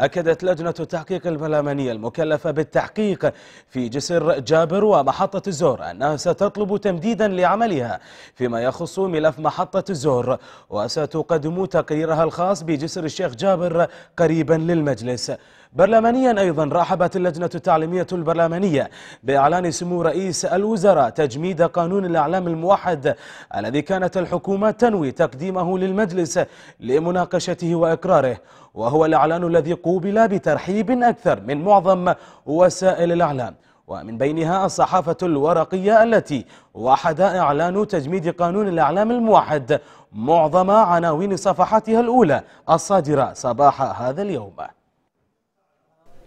أكدت لجنة التحقيق البرلمانية المكلفة بالتحقيق في جسر جابر ومحطة الزور أنها ستطلب تمديدا لعملها فيما يخص ملف محطة الزور وستقدم تقريرها الخاص بجسر الشيخ جابر قريبا للمجلس برلمانيا أيضا رحبت اللجنة التعليمية البرلمانية بإعلان سمو رئيس الوزراء تجميد قانون الإعلام الموحد الذي كانت الحكومة تنوي تقديمه للمجلس لمناقشته وإقراره وهو الإعلان الذي قوبل بترحيب أكثر من معظم وسائل الإعلام ومن بينها الصحافة الورقية التي وحد إعلان تجميد قانون الإعلام الموحد معظم عناوين صفحاتها الأولى الصادرة صباح هذا اليوم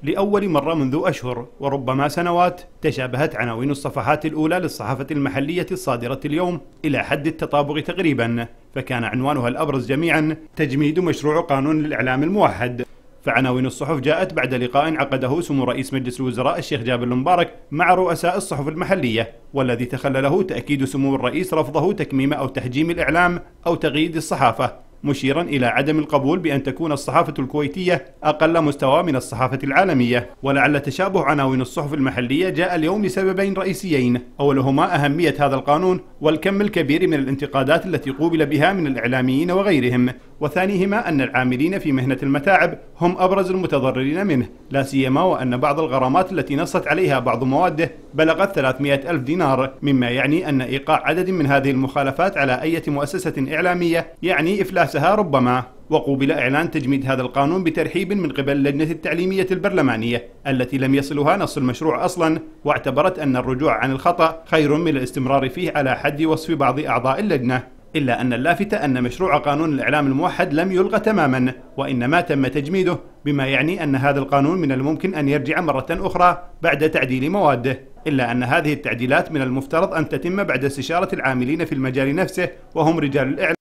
لأول مرة منذ أشهر وربما سنوات تشابهت عناوين الصفحات الأولى للصحافة المحلية الصادرة اليوم إلى حد التطابق تقريبا فكان عنوانها الأبرز جميعا تجميد مشروع قانون الإعلام الموحد فعناوين الصحف جاءت بعد لقاء عقده سمو رئيس مجلس الوزراء الشيخ جابر المبارك مع رؤساء الصحف المحلية والذي تخلله تأكيد سمو الرئيس رفضه تكميم أو تحجيم الإعلام أو تقييد الصحافة مشيرا إلى عدم القبول بأن تكون الصحافة الكويتية أقل مستوى من الصحافة العالمية ولعل تشابه عناوين الصحف المحلية جاء اليوم لسببين رئيسيين أولهما أهمية هذا القانون والكم الكبير من الانتقادات التي قوبل بها من الإعلاميين وغيرهم وثانيهما أن العاملين في مهنة المتاعب هم أبرز المتضررين منه لا سيما وأن بعض الغرامات التي نصت عليها بعض مواده بلغت 300 ألف دينار مما يعني أن إيقاع عدد من هذه المخالفات على أي مؤسسة إعلامية يعني إفلاسها ربما وقوبل إعلان تجميد هذا القانون بترحيب من قبل اللجنة التعليمية البرلمانية التي لم يصلها نص المشروع أصلا واعتبرت أن الرجوع عن الخطأ خير من الاستمرار فيه على حد وصف بعض أعضاء اللجنة إلا أن اللافت أن مشروع قانون الإعلام الموحد لم يلغى تماما وإنما تم تجميده بما يعني أن هذا القانون من الممكن أن يرجع مرة أخرى بعد تعديل مواده إلا أن هذه التعديلات من المفترض أن تتم بعد استشارة العاملين في المجال نفسه وهم رجال الإعلام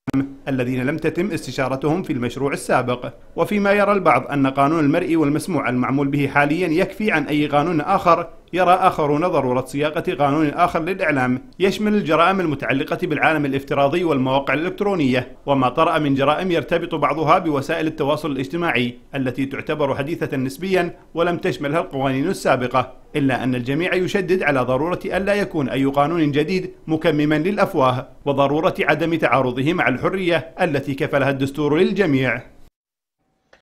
الذين لم تتم استشارتهم في المشروع السابق وفيما يرى البعض أن قانون المرئي والمسموع المعمول به حاليا يكفي عن أي قانون آخر يرى آخرون ضرورة صياغة قانون آخر للإعلام يشمل الجرائم المتعلقة بالعالم الافتراضي والمواقع الإلكترونية وما طرأ من جرائم يرتبط بعضها بوسائل التواصل الاجتماعي التي تعتبر حديثة نسبيا ولم تشملها القوانين السابقة إلا أن الجميع يشدد على ضرورة ألا يكون أي قانون جديد مكمما للأفواه وضرورة عدم تعارضه مع الحرية التي كفلها الدستور للجميع